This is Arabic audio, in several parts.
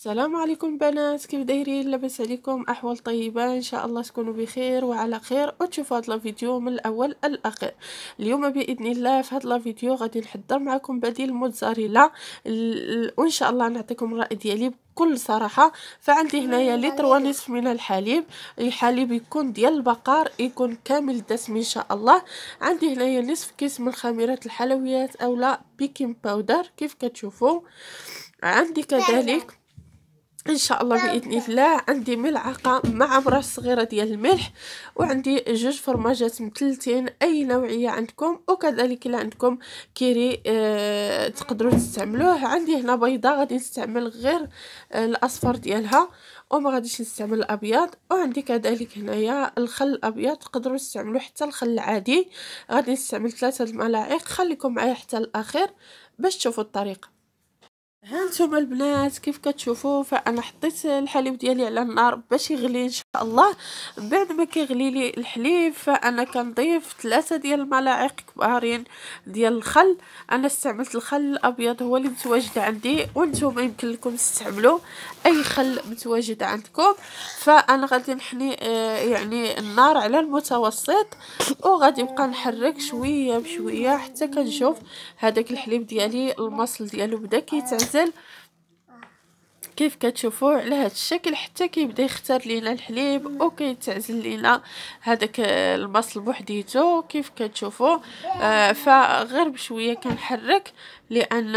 السلام عليكم بنات كيف دايرين لاباس عليكم احوال طيبه ان شاء الله تكونوا بخير وعلى خير وتشوفوا هاد الفيديو من الاول الاخير اليوم باذن الله في هاد الفيديو غادي نحضر معكم بديل موتزاريلا وان شاء الله نعطيكم الراي ديالي بكل صراحه فعندي هنايا لتر ونصف من الحليب الحليب يكون ديال البقر يكون كامل الدسم ان شاء الله عندي هنايا نصف كيس من خميره الحلويات اولا بيكنج باودر كيف كتشوفوا عندي كذلك ان شاء الله باذن الله عندي ملعقه مع مره صغيره ديال الملح وعندي جوج فرماجات مثلتين اي نوعيه عندكم وكذلك الا عندكم كيري آه تقدروا تستعملوه عندي هنا بيضه غادي نستعمل غير آه الاصفر ديالها وما غاديش نستعمل الابيض وعندي كذلك هنايا الخل الابيض تقدروا تستعملوا حتى الخل العادي غادي نستعمل ثلاثه الملاعق خليكم معايا حتى الاخير باش تشوفوا الطريقه ها نتوما البنات كيف كتشوفوا فانا حطيت الحليب ديالي على النار باش يغلي ان شاء الله بعد ما كيغلي لي الحليب فانا كنضيف ثلاثه ديال الملاعق كبارين ديال الخل انا استعملت الخل الابيض هو اللي متواجد عندي وانتم يمكن لكم تستعملوا اي خل متواجد عندكم فانا غادي نحني آه، يعني النار على المتوسط وغادي نبقى نحرك شويه بشويه حتى كنشوف هذاك الحليب ديالي المصل ديالو بدا كيتعب مازال كيف كتشوفوا على هذا الشكل حتى كيبدا يختار لينا الحليب وكيتعزل لينا هذاك البصل بوحديتو كيف كتشوفوا آه، فغير بشويه كنحرك لان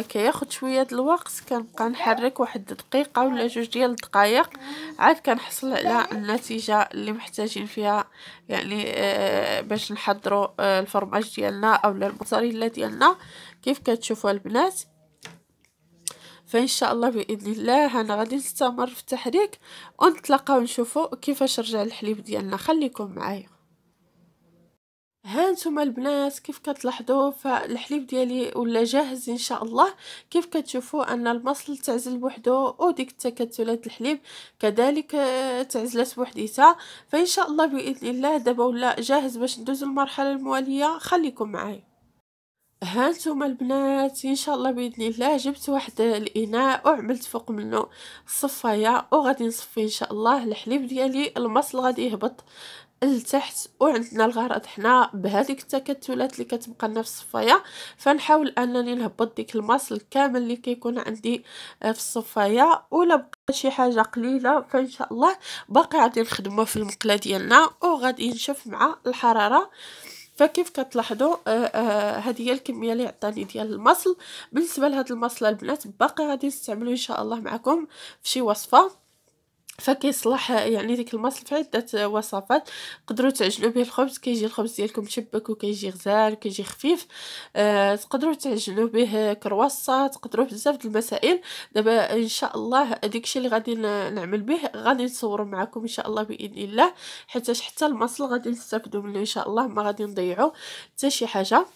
كياخد شويه الوقت كنبقى نحرك واحد دقيقه ولا جوج ديال الدقائق عاد كنحصل على النتيجه اللي محتاجين فيها يعني آه، باش نحضروا آه، الفرماج ديالنا اولا الموتزاريلا ديالنا كيف كتشوفوا البنات فان شاء الله باذن الله انا غادي نستمر في التحريك ونتلاقاو نشوفوا كيفاش رجع الحليب ديالنا خليكم معايا ها نتوما البنات كيف كتلاحظوا فالحليب ديالي ولا جاهز ان شاء الله كيف كتشوفوا ان المصل تعزل بوحدو وديك التكتلات الحليب كذلك آه، تعزلت بوحديتها فان شاء الله باذن الله دابا ولا جاهز باش ندوز المرحله المواليه خليكم معايا هانتوما البنات ان شاء الله باذن الله جبت واحد الاناء وعملت فوق منه صفايه وغادي نصفي ان شاء الله الحليب ديالي المصل غادي يهبط لتحت وعندنا الغرض حنا بهذيك التكتلات اللي كتبقى لنا في الصفايه فنحاول انني نهبط ديك المصل كامل اللي كيكون عندي آه، في الصفايه ولا بقى شي حاجه قليله فان شاء الله باقي غادي نخدمه في المقله ديالنا وغادي ينشف مع الحراره فكيف كتلاحظوا آه، آه، هذه هي الكميه اللي عطاني ديال المصل بالنسبه لهاد المصله البنات باقي غادي نستعملو ان شاء الله معكم في شي وصفه فكيصلح يعني ديك المصل في عده وصفات تقدروا تعجلوا به الخبز كيجي الخبز ديالكم مشبك وكيجي غزال وكيجي خفيف أه تقدروا تعجلوا به كرواسه تقدروا بزاف د المسائل دابا ان شاء الله الشيء اللي غادي نعمل به غادي نصور معكم ان شاء الله باذن الله حيت حتى المصل غادي نستافدوا منه ان شاء الله ما غادي نضيعوا حتى شي حاجه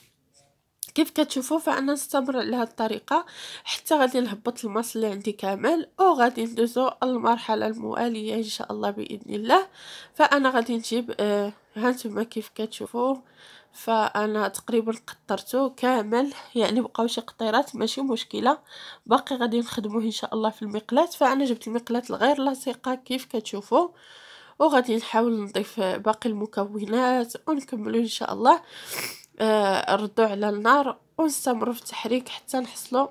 كيف كتشوفوا فانا نستمر على هاد الطريقه حتى غادي نهبط الماس اللي عندي كامل وغادي ندوزو المرحله المواليه ان شاء الله باذن الله فانا غادي نجيب آه هانتوما كيف كتشوفوا فانا تقريبا قطرته كامل يعني بقاو شي قطيرات ماشي مشكله باقي غادي نخدموه ان شاء الله في المقلات فانا جبت المقلات الغير لاصقه كيف كتشوفوا وغادي نحاول نضيف باقي المكونات ونكملو ان شاء الله نردو آه، على النار ونستمروا في التحريك حتى نحصلوا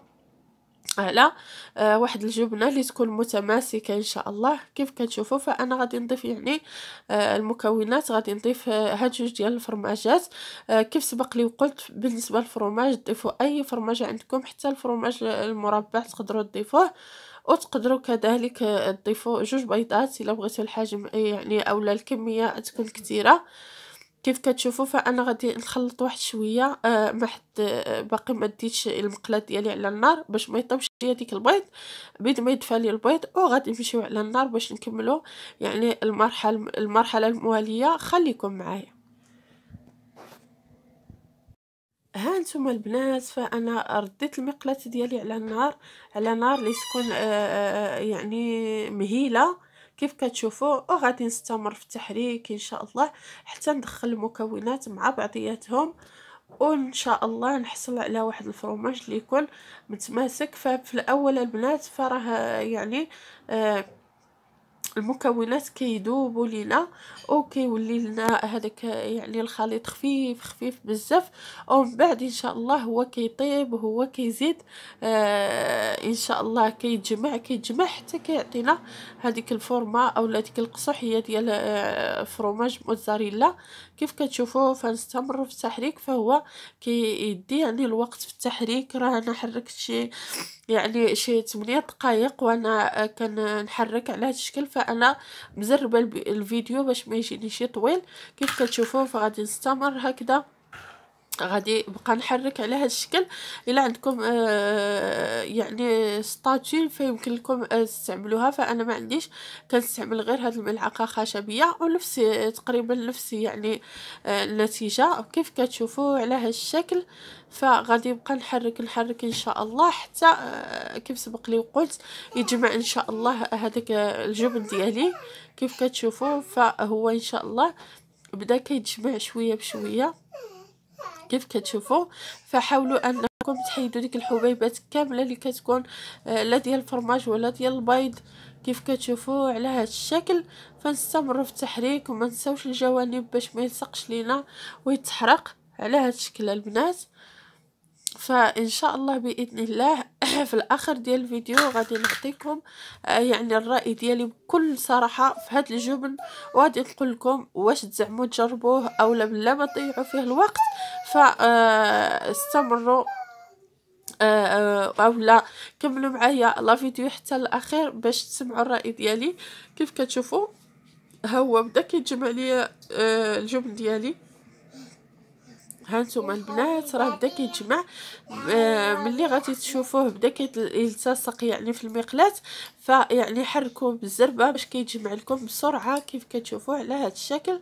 على آه، واحد الجبنه اللي تكون متماسكه ان شاء الله كيف كتشوفوا فانا غادي نضيف يعني آه، المكونات غادي نضيف هاد جوج ديال الفرماجات كيف سبق لي وقلت بالنسبه للفرماج ضيفوا اي فرماجه عندكم حتى الفرماج المربع تقدروا تضيفوه وتقدروا كذلك تضيفوا جوج بيضات الا بغيتوا الحجم يعني اولا الكميه تكون كثيره كيف كتشوفوا فانا غادي نخلط واحد شويه آه ما حد آه، باقي ما ديتش المقله ديالي على النار باش ما يطيبش ليا ديك البيض بيد ما يدفى لي البيض وغادي نمشيو على النار باش نكملوا يعني المرحله المرحله المواليه خليكم معايا ها نتوما البنات فانا رديت المقله ديالي على النار على نار اللي تكون آه، آه، يعني مهيله كيف كتشوفوا وغادي نستمر في التحريك ان شاء الله حتى ندخل المكونات مع بعضياتهم وان شاء الله نحصل على واحد الفرماج اللي يكون متماسك ففي الاول البنات فراه يعني آه المكونات كيذوبوا لينا وكيولي لنا هذاك يعني الخليط خفيف خفيف بزاف ومن بعد ان شاء الله هو كيطيب هو كيزيد آه ان شاء الله كيتجمع كيتجمع حتى كيعطينا هذيك الفورمه اولا ديك القصحيه ديال آه، فروماج موزاريلا كيف كتشوفوا فنستمر في التحريك فهو كيدي يعني الوقت في التحريك راه انا حركت شي يعني شي 8 دقائق وانا كنحرك على هذا الشكل انا مزربه الفيديو باش ما يجينيش طويل كيف كتشوفوا فغادي نستمر هكذا غادي نبقى نحرك على هذا الشكل الا عندكم آه يعني ستاتيل فيمكن لكم آه، تستعملوها فانا ما عنديش كنستعمل غير هذه الملعقه خشبيه ونفس آه، تقريبا نفس يعني آه النتيجه كيف كتشوفوا على هذا الشكل فغادي نبقى نحرك نحرك ان شاء الله حتى آه كيف سبق لي وقلت يجمع ان شاء الله هذاك الجبن ديالي كيف كتشوفوا فهو ان شاء الله بدا كيتجمع شويه بشويه كيف كتشوفوا فحاولوا انكم تحيدوا ديك الحبيبات كامله اللي كتكون آه، لا ديال الفرماج ولا ديال البيض كيف كتشوفوا على هذا الشكل فنستمروا في التحريك وما نساوش الجوانب باش ما يلصقش لينا ويتحرق على هذا الشكل البنات فان شاء الله باذن الله في الاخر ديال الفيديو غادي نعطيكم آه، يعني الراي ديالي بكل صراحه في هاد الجبن وغادي نقول لكم واش تزعموا تجربوه او لا ما تضيعوا فيه الوقت فاستمروا آه، آه، او لا كملوا معايا لا فيديو حتى الاخير باش تسمعوا الراي ديالي كيف كتشوفوا ها هو بدا كيتجمع ليا الجبن ديالي هانتوما البنات راه بدا كيتجمع آه، ملي غادي تشوفوه بدا كيتلصق يعني في المقلاة فيعني حركوه بالزربه باش كيتجمع لكم بسرعه كيف كتشوفوه على هذا الشكل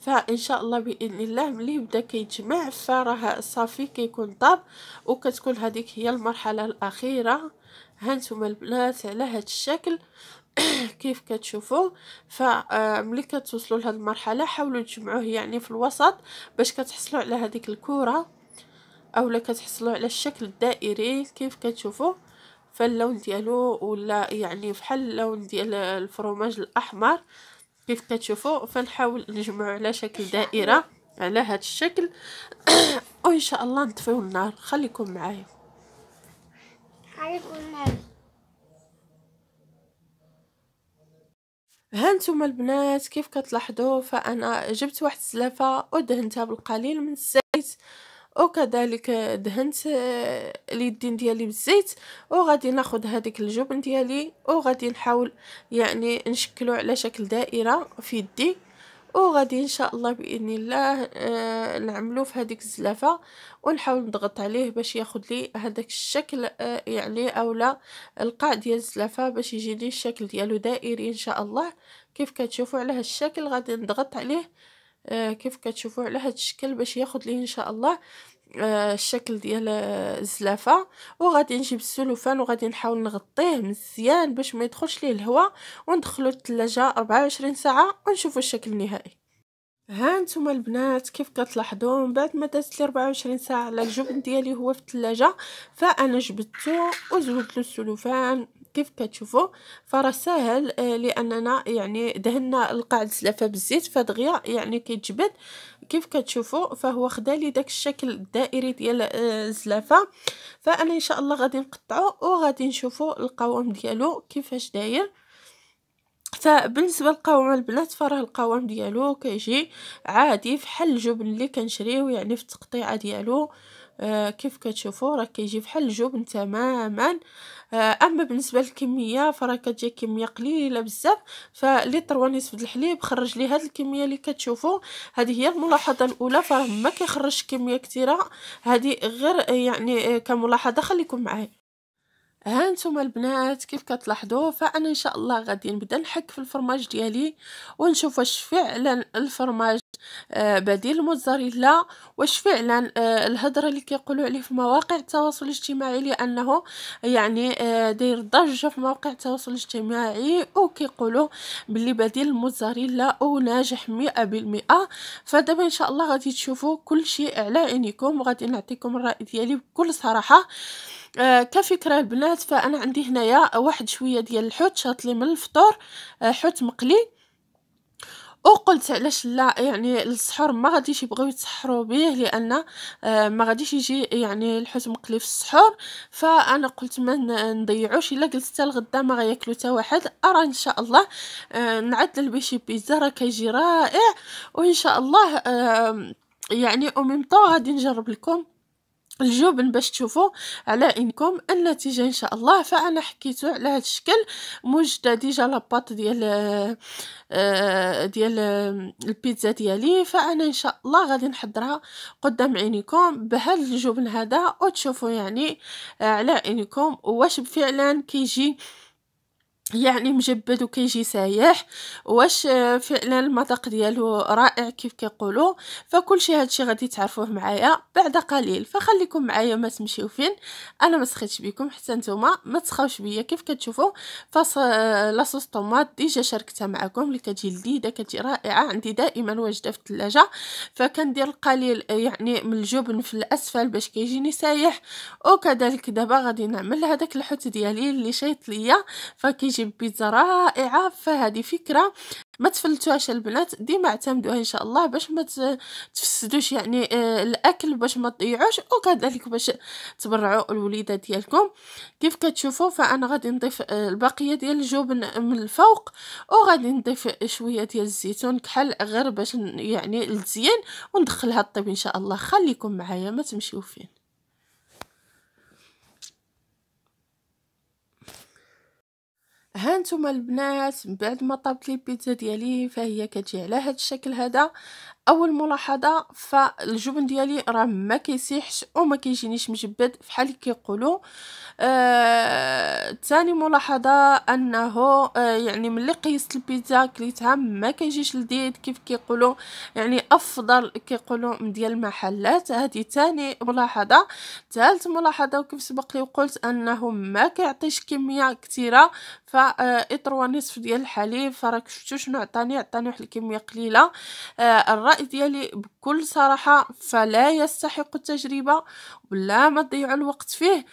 فان شاء الله باذن الله ملي بدا كيتجمع فراه صافي كيكون طاب وكتكون هذيك هي المرحله الاخيره هانتوما البنات على هذا الشكل كيف كتشوفوا فملي آه، كتوصلوا لهاد المرحله حاولوا تجمعوه يعني في الوسط باش كتحصلوا على هذيك الكره اولا كتحصلوا على الشكل الدائري كيف كتشوفوا فاللون ديالو ولا يعني بحال اللون ديال الفرماج الاحمر كيف كتشوفوا فنحاول نجمعو على شكل دائره على هذا الشكل وان شاء الله نطفيو النار خليكم معايا خليكم معايا هانتوما البنات كيف كتلاحظوا فانا جبت واحد السلافه ودهنتها بالقليل من الزيت وكذلك دهنت آه، اليدين ديالي بالزيت وغادي ناخد هذيك الجبن ديالي وغادي نحاول يعني نشكله على شكل دائره في يدي وغادي ان شاء الله باذن الله آه نعملو في هذيك الزلافه ونحاول نضغط عليه باش ياخذ لي هذاك الشكل آه يعني اولا القاع ديال الزلافه باش يجي لي الشكل ديالو دائري ان شاء الله كيف كتشوفوا على هذا الشكل غادي نضغط عليه آه كيف كتشوفوا على هذا الشكل باش ياخذ ليه ان شاء الله آه، الشكل ديال آه، الزلافه وغادي نجيب السلوفان وغادي نحاول نغطيه مزيان باش ما يدخلش ليه الهواء وندخلو الثلاجه 24 ساعه ونشوفوا الشكل النهائي ها نتوما البنات كيف كتلاحظوا من بعد ما دازت لي 24 ساعه على الجبن ديالي هو في الثلاجه فانا جبدته وزودت له السلوفان كيف كتشوفوا فراه ساهل آه، لاننا يعني دهنا القاع سلافه بالزيت فدغيا يعني كيتجبد كيف كتشوفوا فهو خدا لي داك الشكل الدائري ديال آه، الزلافه فانا ان شاء الله غادي نقطعو وغادي نشوفوا القوام ديالو كيفاش داير حتى بالنسبه للقوام البنات فراه القوام ديالو كيجي عادي فحال الجبن اللي كنشريو يعني في التقطيعه ديالو آه كيف كتشوفوا راه كيجي بحال الجبن تماما آه اما بالنسبه للكميه فراه كتجي كميه قليله بزاف فلتر ونصف د الحليب خرج لي هاد الكميه اللي كتشوفوا هذه هي الملاحظه الاولى فراه ما كيخرجش كميه كثيره هذه غير يعني آه، كملاحظه خليكم معايا ها نتوما البنات كيف كتلاحظوا فانا ان شاء الله غادي نبدا نحك في الفرماج ديالي ونشوف واش فعلا الفرماج آه، بديل الموزاريلا واش فعلا آه، الهضره اللي كيقولوا عليه في مواقع التواصل الاجتماعي لانه يعني آه، داير ضجه في مواقع التواصل الاجتماعي وكيقولوا باللي بديل الموزاريلا وناجح ناجح مئة بالمئة فدابا ان شاء الله غادي تشوفوا كل شيء على عينيكم وغادي نعطيكم الراي ديالي بكل صراحه آه كفكره البنات فانا عندي هنايا واحد شويه ديال الحوت شاطلي من الفطور آه حوت مقلي أو قلت علاش لا يعني السحور ما غاديش يبغيو يتسحروا به لان آه، ما غاديش يجي يعني الحوت مقلي في السحور فانا قلت ما نضيعوش الا جلست حتى الغدا ما غياكلو حتى واحد ارى ان شاء الله آه، نعدل بشي بيتزا راه كيجي رائع وان شاء الله آه، يعني او ميم غادي نجرب لكم الجبن باش تشوفوا على عينكم النتيجه ان شاء الله فانا حكيتو على هذا الشكل موجده ديجا لاباط ديال آه، ديال آه، البيتزا ديالي فانا ان شاء الله غادي نحضرها قدام عينيكم بهذا الجبن هذا وتشوفوا يعني على عينيكم واش فعلا كيجي يعني مجبد وكيجي سايح واش فعلا المذاق ديالو رائع كيف كيقولوا فكل شيء هادشي غادي تعرفوه معايا بعد قليل فخليكم معايا ما تمشيو فين انا ما سخيتش بكم حتى نتوما ما تسخاوش بيا كيف كتشوفوا فص لاصوص طوماط ديجا شاركتها معكم اللي كتجي لذيذه كتجي رائعه عندي دائما واجده في الثلاجه فكندير القليل يعني من الجبن في الاسفل باش كيجيني سايح وكذلك دابا غادي نعمل هذاك الحوت ديالي اللي شيط ليا فكيجي كتجيب بيتزا رائعه فهذه فكره ما تفلتوهاش البنات ديما اعتمدوها ان شاء الله باش ما تفسدوش يعني آه، الاكل باش ما تضيعوش وكذلك باش تبرعوا الوليده ديالكم كيف كتشوفوا فانا غادي نضيف آه، البقيه ديال الجبن من الفوق وغادي نضيف شويه ديال الزيتون كحل غير باش يعني الزين وندخلها الطيب ان شاء الله خليكم معايا ما تمشيو فين هانتوما البنات من بعد ما طابت لي البيتزا ديالي فهي كتجي على هذا الشكل هذا اول ملاحظه فالجبن ديالي راه ما كيسيحش وما كيجينيش مجبد فحال كيقولوا آه ملاحظه انه آه يعني ملي قيست البيتزا كليتها ما كيجيش لذيذ كيف كيقولوا يعني افضل كيقولوا من ديال المحلات هذه ثاني ملاحظه ثالث ملاحظه وكيف سبق لي وقلت انه ما كيعطيش كميه كثيره ف اطروا نصف ديال الحليب فراك شفتوا شنو عطاني عطاني واحد الكميه قليله آه الرأي ديالي بكل صراحة فلا يستحق التجربة ولا ما تضيعوا الوقت فيه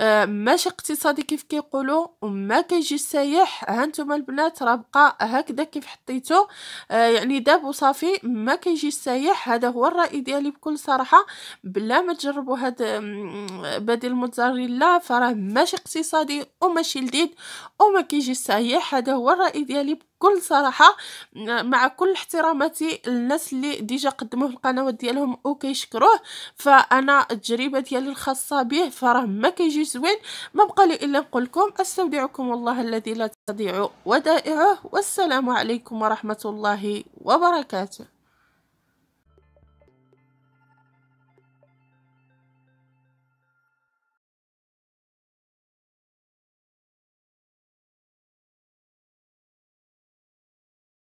آه، ماشي اقتصادي كيف كيقولوا وما كيجي السايح هانتوما البنات راه بقى هكذا كيف حطيتو آه يعني داب وصافي ما كيجي السايح هذا هو الراي ديالي بكل صراحه بلا ما تجربوا هاد بديل الموتزاريلا فراه ماشي اقتصادي وماشي لذيذ وما كيجي السايح هذا هو الراي ديالي بكل صراحه مع كل احتراماتي الناس اللي ديجا قدموه في القنوات ديالهم وكيشكروه فانا التجربه ديالي الخاصه به فراه ما كيجي زوين ما بقى لي الا نقول لكم استودعكم الله الذي لا تضيع ودائعه والسلام عليكم ورحمه الله وبركاته